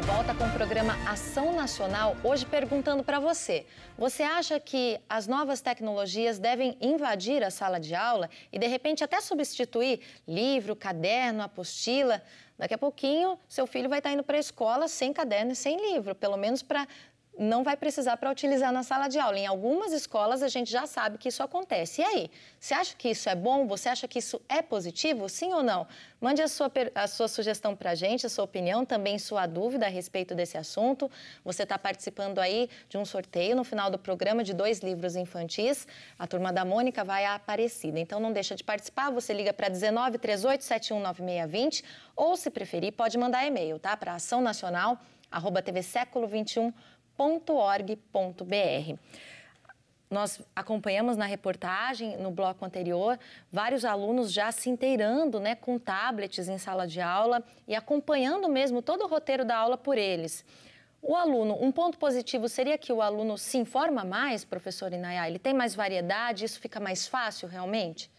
de volta com o programa Ação Nacional, hoje perguntando para você: você acha que as novas tecnologias devem invadir a sala de aula e de repente até substituir livro, caderno, apostila? Daqui a pouquinho, seu filho vai estar tá indo para a escola sem caderno e sem livro, pelo menos para não vai precisar para utilizar na sala de aula. Em algumas escolas a gente já sabe que isso acontece. E aí, você acha que isso é bom? Você acha que isso é positivo? Sim ou não? Mande a sua, a sua sugestão para a gente, a sua opinião, também sua dúvida a respeito desse assunto. Você está participando aí de um sorteio no final do programa de dois livros infantis. A turma da Mônica vai à Aparecida. Então não deixa de participar, você liga para 19 38 ou, se preferir, pode mandar e-mail, tá? Para ação nacional arroba tvseculo 21 www.org.br. Nós acompanhamos na reportagem, no bloco anterior, vários alunos já se inteirando né, com tablets em sala de aula e acompanhando mesmo todo o roteiro da aula por eles. O aluno, um ponto positivo seria que o aluno se informa mais, professor Inayá? Ele tem mais variedade, isso fica mais fácil realmente?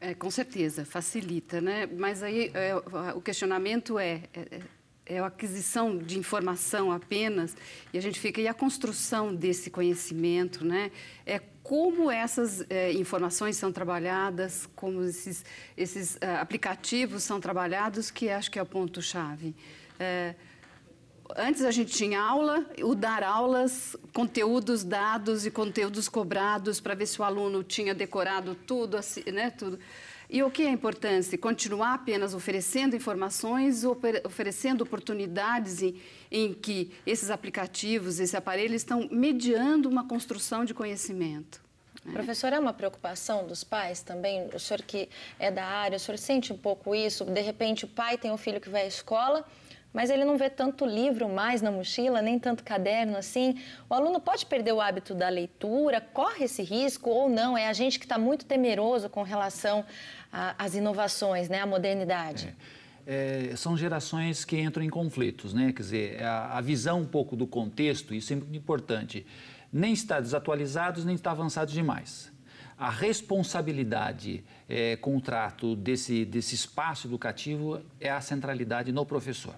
É, com certeza, facilita, né? Mas aí é, o questionamento é, é, é é a aquisição de informação apenas e a gente fica e a construção desse conhecimento, né? É como essas é, informações são trabalhadas, como esses, esses uh, aplicativos são trabalhados, que acho que é o ponto chave. É, antes a gente tinha aula, o dar aulas, conteúdos dados e conteúdos cobrados para ver se o aluno tinha decorado tudo, assim, né? Tudo. E o que é importante? Continuar apenas oferecendo informações, oferecendo oportunidades em, em que esses aplicativos, esse aparelho estão mediando uma construção de conhecimento. É. Professor, é uma preocupação dos pais também? O senhor que é da área, o senhor sente um pouco isso? De repente, o pai tem um filho que vai à escola mas ele não vê tanto livro mais na mochila, nem tanto caderno assim. O aluno pode perder o hábito da leitura, corre esse risco ou não? É a gente que está muito temeroso com relação às inovações, né, à modernidade. É, é, são gerações que entram em conflitos, né? Quer dizer, a, a visão um pouco do contexto, isso é muito importante. Nem está desatualizados, nem está avançado demais a responsabilidade é, com o trato desse, desse espaço educativo é a centralidade no professor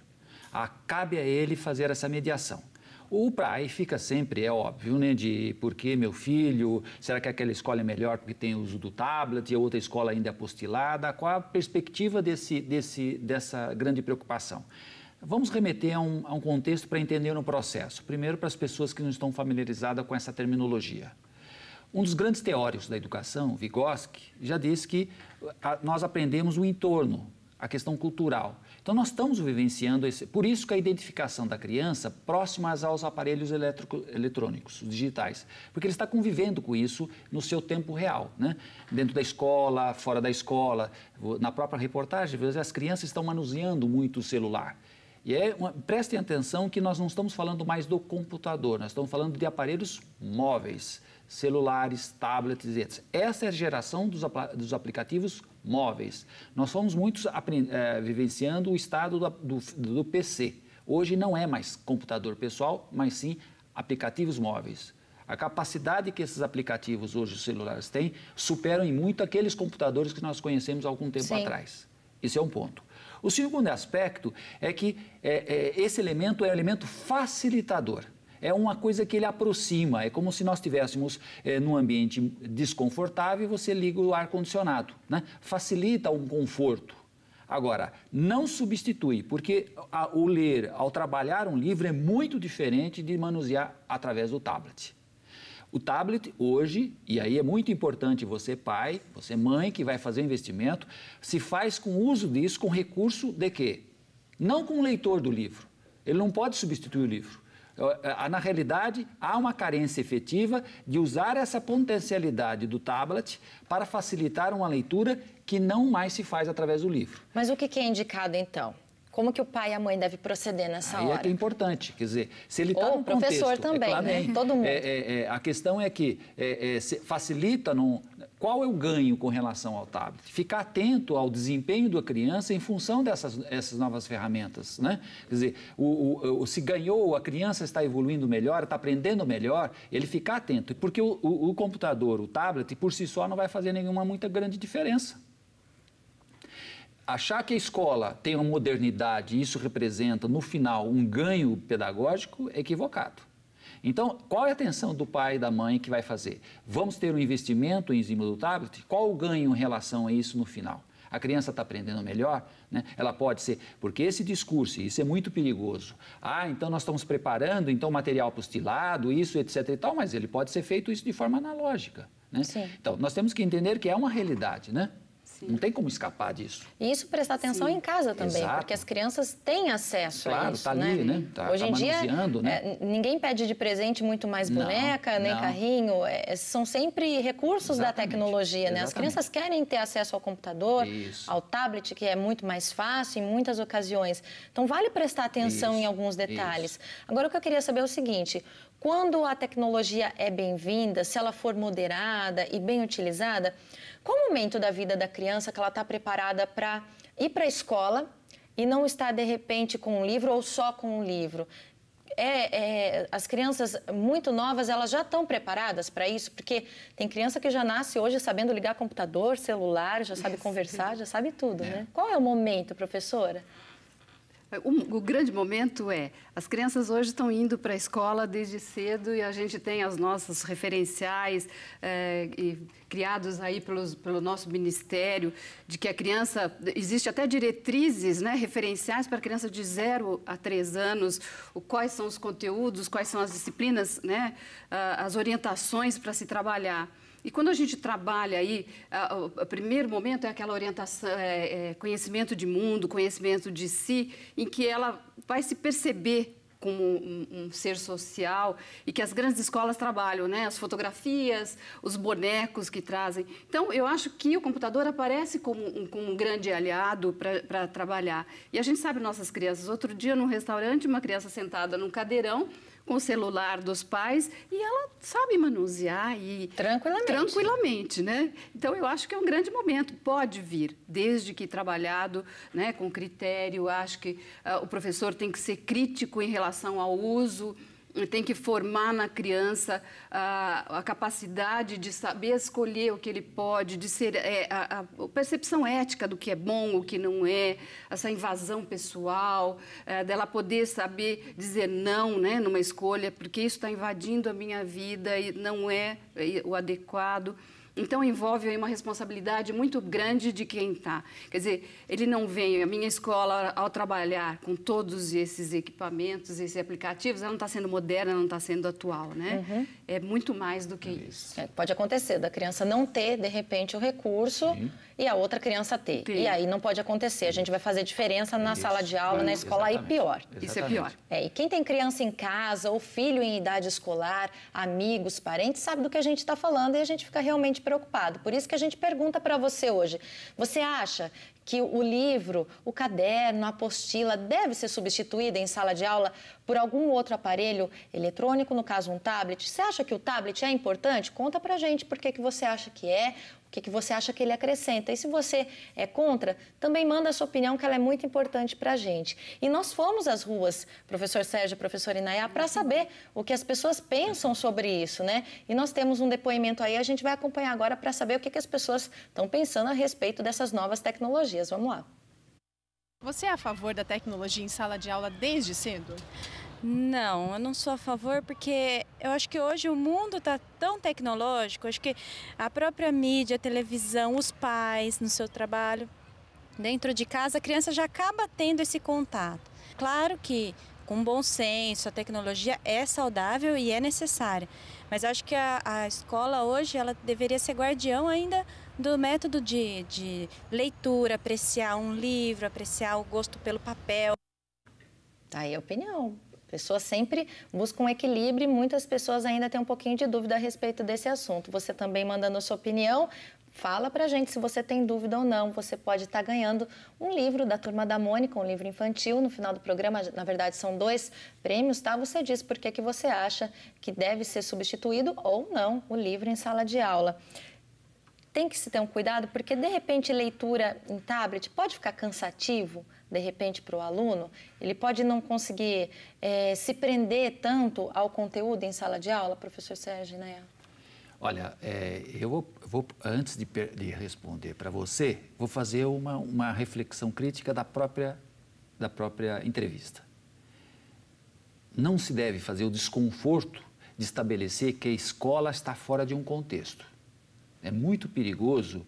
cabe a ele fazer essa mediação. O pai fica sempre, é óbvio, né? De por que meu filho? Será que aquela escola é melhor porque tem uso do tablet e a outra escola ainda é apostilada? Qual a perspectiva desse, desse, dessa grande preocupação? Vamos remeter a um, a um contexto para entender o processo. Primeiro, para as pessoas que não estão familiarizadas com essa terminologia. Um dos grandes teóricos da educação, Vygotsky, já disse que ah, nós aprendemos o entorno, a questão cultural. Então, nós estamos vivenciando esse. Por isso que a identificação da criança próxima aos aparelhos eletrônicos, digitais. Porque ele está convivendo com isso no seu tempo real. Né? Dentro da escola, fora da escola. Na própria reportagem, as crianças estão manuseando muito o celular. E é uma, prestem atenção que nós não estamos falando mais do computador, nós estamos falando de aparelhos móveis celulares, tablets, etc. Essa é a geração dos, dos aplicativos móveis. Nós fomos muitos é, vivenciando o estado do, do, do PC. Hoje não é mais computador pessoal, mas sim aplicativos móveis. A capacidade que esses aplicativos hoje, os celulares, têm, superam em muito aqueles computadores que nós conhecemos há algum tempo Sim. atrás. Esse é um ponto. O segundo aspecto é que é, é, esse elemento é um elemento facilitador é uma coisa que ele aproxima. É como se nós estivéssemos é, eh, num ambiente desconfortável e você liga o ar-condicionado. Né? Facilita um conforto. Agora, não substitui, porque o ler, ao trabalhar um livro, é muito diferente de manusear através do tablet. O tablet hoje, e aí é muito importante você, pai, você, mãe, que vai fazer o investimento, se faz com uso disso, com recurso de quê? Não com o leitor do livro. Ele não pode substituir o livro. Eh, ah, na realidade, há uma carência efetiva de usar essa potencialidade do tablet para facilitar uma leitura que não mais se faz através do livro. Mas o que é indicado então? Como que o pai e a mãe devem proceder nessa Aí é hora? É que é importante, quer dizer, se ele está no professor contexto, é também, é claro, né? né? Todo é, mundo. É, é, a questão é que facilita num, qual é o ganho com relação ao tablet. Ficar atento ao desempenho da criança em função dessas essas novas ferramentas. Né? Quer dizer, o, o, o se ganhou, a criança está evoluindo melhor, está aprendendo melhor, ele ficar atento. Porque o, o computador, o tablet, por si só, não vai fazer nenhuma muita grande diferença achar que a escola tem uma modernidade e isso representa, no final, um ganho pedagógico é equivocado. Então, qual é a atenção do pai e da mãe que vai fazer? Vamos ter um investimento em enzima do tablet? Qual o ganho em relação a isso no final? a criança está aprendendo melhor, né? ela pode ser, porque esse discurso, isso é muito perigoso. Ah, então nós estamos preparando então material postilado, isso, etc e tal, mas ele pode ser feito isso de forma analógica. Né? Então, nós temos que entender que é uma realidade, né? Sim. Não tem como escapar disso. E isso prestar atenção Sim. em casa também, Exato. porque as crianças têm acesso claro, a isso. Claro, está né? ali, né? né? Tá, Hoje tá em dia, né? é, ninguém pede de presente muito mais boneca, não, nem não. carrinho. É, é são sempre recursos Exatamente. da tecnologia, Exatamente. né? As crianças querem ter acesso ao computador, isso. ao tablet, que é muito mais fácil em muitas ocasiões. Então, vale prestar atenção isso. em alguns detalhes. Isso. Agora, o que eu queria saber é o seguinte: quando a tecnologia é bem-vinda, se ela for moderada e bem utilizada, qual momento da vida da criança que ela está preparada para ir para a escola e não estar, de repente, com um livro ou só com um livro? É, é, as crianças muito novas, elas já estão preparadas para isso? Porque tem criança que já nasce hoje sabendo ligar computador, celular, já sabe conversar, já sabe tudo, é. né? Qual é o momento, professora? O, o, grande momento é, as crianças hoje estão indo para a escola desde cedo e a gente tem as nossas referenciais é, e, criados aí pelos, pelo nosso ministério, de que a criança, existe até diretrizes, né, referenciais para a criança de 0 a 3 anos, o, quais são os conteúdos, quais são as disciplinas, né, as orientações para se trabalhar. E quando a gente trabalha aí, o primeiro momento é aquela orientação, é, é, conhecimento de mundo, conhecimento de si, em que ela vai se perceber como um, um, ser social e que as grandes escolas trabalham, né? As fotografias, os bonecos que trazem. Então, eu acho que o computador aparece como um, como um grande aliado para trabalhar. E a gente sabe nossas crianças. Outro dia, num restaurante, uma criança sentada num cadeirão, com o celular dos pais e ela sabe manusear e tranquilamente. tranquilamente, né? Então eu acho que é um grande momento, pode vir, desde que trabalhado, né, com critério. Acho que uh, o professor tem que ser crítico em relação ao uso tem que formar na criança a, a, capacidade de saber escolher o que ele pode, de ser é, a, a, percepção ética do que é bom, o que não é, essa invasão pessoal, é, dela poder saber dizer não, né, numa escolha, porque isso está invadindo a minha vida e não é, é o adequado. Então envolve aí uma responsabilidade muito grande de quem está. Quer dizer, ele não vem, a minha escola, ao trabalhar com todos esses equipamentos, esses aplicativos, ela não está sendo moderna, não está sendo atual, né? Uhum. É muito mais do que é isso. isso. É, pode acontecer da criança não ter, de repente, o recurso. Sim e a outra criança ter. E aí não pode acontecer. A gente vai fazer diferença na Isso. sala de aula, na escola e pior. Exatamente. Isso é pior. É, e quem tem criança em casa ou filho em idade escolar, amigos, parentes, sabe do que a gente está falando e a gente fica realmente preocupado. Por isso que a gente pergunta para você hoje: você acha que o livro, o caderno, a apostila deve ser substituída em sala de aula por algum outro aparelho eletrônico, no caso um tablet? Você acha que o tablet é importante? Conta para gente por que, que você acha que é, que, que você acha que ele acrescenta. E se você é contra, também manda a sua opinião, que ela é muito importante para a gente. E nós fomos às ruas, professor Sérgio, professor Inayá, para saber o que as pessoas pensam sobre isso, né? E nós temos um depoimento aí, a gente vai acompanhar agora para saber o que, que as pessoas estão pensando a respeito dessas novas tecnologias. Vamos lá. Você é a favor da tecnologia em sala de aula desde cedo? Não, eu não sou a favor porque eu acho que hoje o mundo está tão tecnológico, acho que a própria mídia, a televisão, os pais no seu trabalho, dentro de casa, a criança já acaba tendo esse contato. Claro que com bom senso, a tecnologia é saudável e é necessária. Mas acho que a, a escola hoje ela deveria ser guardião ainda do método de, de leitura, apreciar um livro, apreciar o gosto pelo papel. Aí a é opinião pessoas sempre buscam um equilíbrio e muitas pessoas ainda têm um pouquinho de dúvida a respeito desse assunto. Você também mandando a sua opinião, fala pra gente se você tem dúvida ou não. Você pode estar tá ganhando um livro da Turma da Mônica, um livro infantil. No final do programa, na verdade, são dois prêmios, tá? Você diz por que, que você acha que deve ser substituído ou não o livro em sala de aula. Tem que se ter um cuidado, porque de repente leitura em tablet pode ficar cansativo, de repente, para o aluno, ele pode não conseguir é, se prender tanto ao conteúdo em sala de aula, professor Sérgio, né? Olha, é, eu vou, vou antes de, de responder para você, vou fazer uma, uma reflexão crítica da própria, da própria entrevista. Não se deve fazer o desconforto de estabelecer que a escola está fora de um contexto. É muito perigoso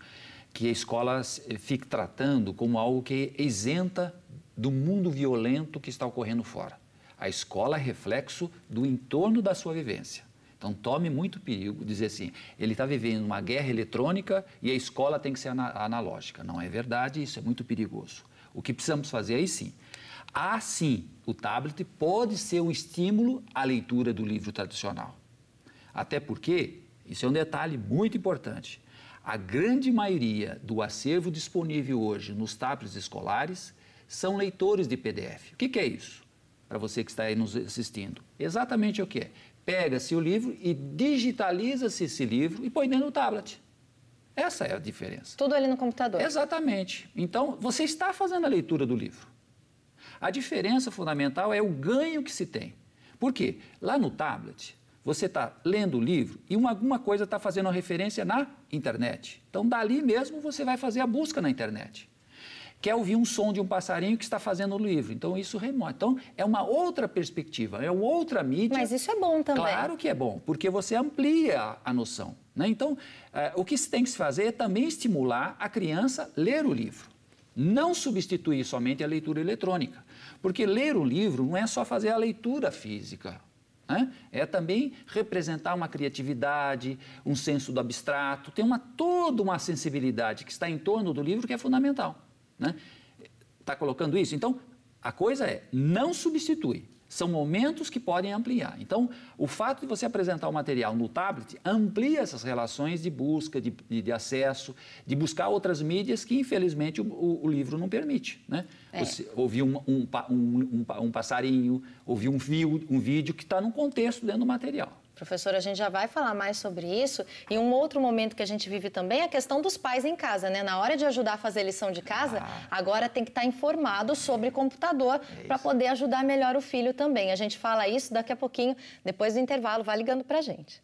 que a escola eh, fique tratando como algo que é isenta do mundo violento que está ocorrendo fora. A escola é reflexo do entorno da sua vivência. Então, tome muito perigo dizer assim: ele está vivendo uma guerra eletrônica e a escola tem que ser analógica. Não é verdade, isso é muito perigoso. O que precisamos fazer aí sim. Assim, sim, o tablet pode ser um estímulo à leitura do livro tradicional. Até porque, isso é um detalhe muito importante, a grande maioria do acervo disponível hoje nos tablets escolares são leitores de PDF. O que, que é isso? Para você que está aí nos assistindo. Exatamente o que é. Pega-se o livro e digitaliza-se esse livro e põe dentro do tablet. Essa é a diferença. Tudo ali no computador. Exatamente. Então, você está fazendo a leitura do livro. A diferença fundamental é o ganho que se tem. Por quê? Lá no tablet, você está lendo o livro e uma, alguma coisa está fazendo referência na internet. Então, dali mesmo, você vai fazer a busca na internet. Quer ouvir um som de um passarinho que está fazendo o livro. Então, isso remota. Então, é uma outra perspectiva, é outra mídia. Mas isso é bom também. Claro que é bom, porque você amplia a noção. Né? Então, é, o que se tem que se fazer é também estimular a criança a ler o livro não substituir somente a leitura eletrônica. Porque ler o livro não é só fazer a leitura física. É também representar uma criatividade, um senso do abstrato, tem uma, toda uma sensibilidade que está em torno do livro que é fundamental. Está né? Tá colocando isso? Então, a coisa é, não substitui, são momentos que podem ampliar. Então, o fato de você apresentar o material no tablet amplia essas relações de busca, de, de acesso, de buscar outras mídias que, infelizmente, o, o livro não permite. Né? É. Você ouvir um, um, um, um passarinho, ouvir um, um vídeo que está num contexto dentro do material. Professora, a gente já vai falar mais sobre isso. E um outro momento que a gente vive também é a questão dos pais em casa, né? Na hora de ajudar a fazer lição de casa, ah. agora tem que estar tá informado sobre computador é para poder ajudar melhor o filho também. A gente fala isso daqui a pouquinho, depois do intervalo. Vai ligando para a gente.